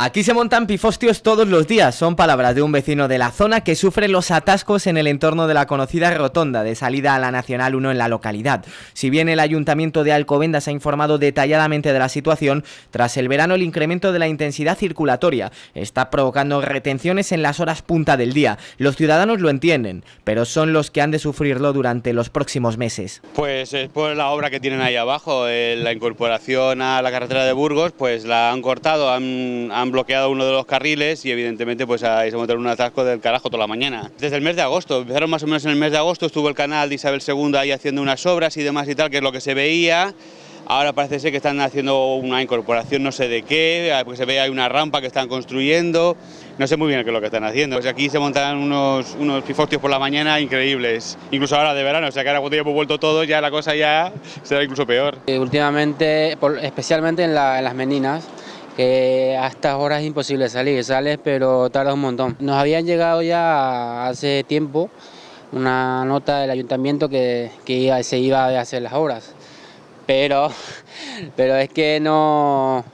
Aquí se montan pifostios todos los días, son palabras de un vecino de la zona que sufre los atascos en el entorno de la conocida rotonda de salida a la Nacional 1 en la localidad. Si bien el ayuntamiento de Alcobendas ha informado detalladamente de la situación, tras el verano el incremento de la intensidad circulatoria está provocando retenciones en las horas punta del día. Los ciudadanos lo entienden, pero son los que han de sufrirlo durante los próximos meses. Pues es por la obra que tienen ahí abajo, eh, la incorporación a la carretera de Burgos, pues la han cortado, han han bloqueado uno de los carriles y evidentemente pues ahí se montaron un atasco del carajo toda la mañana. Desde el mes de agosto, empezaron más o menos en el mes de agosto, estuvo el canal de Isabel II ahí haciendo unas obras y demás y tal, que es lo que se veía. Ahora parece ser que están haciendo una incorporación no sé de qué, ah, porque se ve hay una rampa que están construyendo, no sé muy bien qué es lo que están haciendo. Pues aquí se montan unos, unos pifostios por la mañana increíbles, incluso ahora de verano, o sea que ahora cuando ya hemos vuelto todos ya la cosa ya será incluso peor. Eh, últimamente, especialmente en, en las meninas, que a estas horas es imposible salir, sales pero tarda un montón. Nos habían llegado ya hace tiempo una nota del ayuntamiento que, se iba a hacer las horas, pero, pero es que no,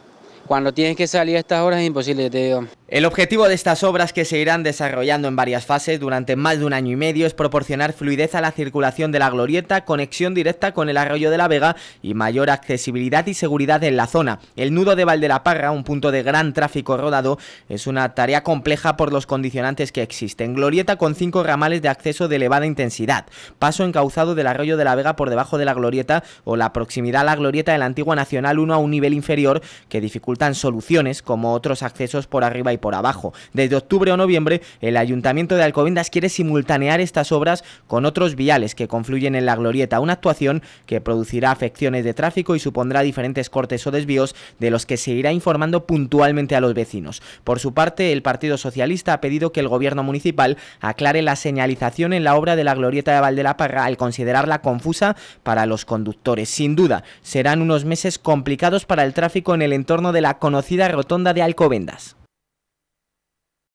cuando tienes que salir a estas horas es imposible, te digo. El objetivo de estas obras, que se irán desarrollando en varias fases durante más de un año y medio, es proporcionar fluidez a la circulación de la glorieta, conexión directa con el arroyo de la Vega y mayor accesibilidad y seguridad en la zona. El nudo de Valdelaparra, un punto de gran tráfico rodado, es una tarea compleja por los condicionantes que existen. Glorieta con cinco ramales de acceso de elevada intensidad, paso encauzado del arroyo de la Vega por debajo de la glorieta o la proximidad a la glorieta de la antigua Nacional 1 a un nivel inferior que dificultan soluciones como otros accesos por arriba y por abajo. Desde octubre o noviembre, el Ayuntamiento de Alcobendas quiere simultanear estas obras con otros viales que confluyen en la glorieta, una actuación que producirá afecciones de tráfico y supondrá diferentes cortes o desvíos de los que se irá informando puntualmente a los vecinos. Por su parte, el Partido Socialista ha pedido que el Gobierno Municipal aclare la señalización en la obra de la glorieta de Parra al considerarla confusa para los conductores. Sin duda, serán unos meses complicados para el tráfico en el entorno de la conocida rotonda de Alcobendas.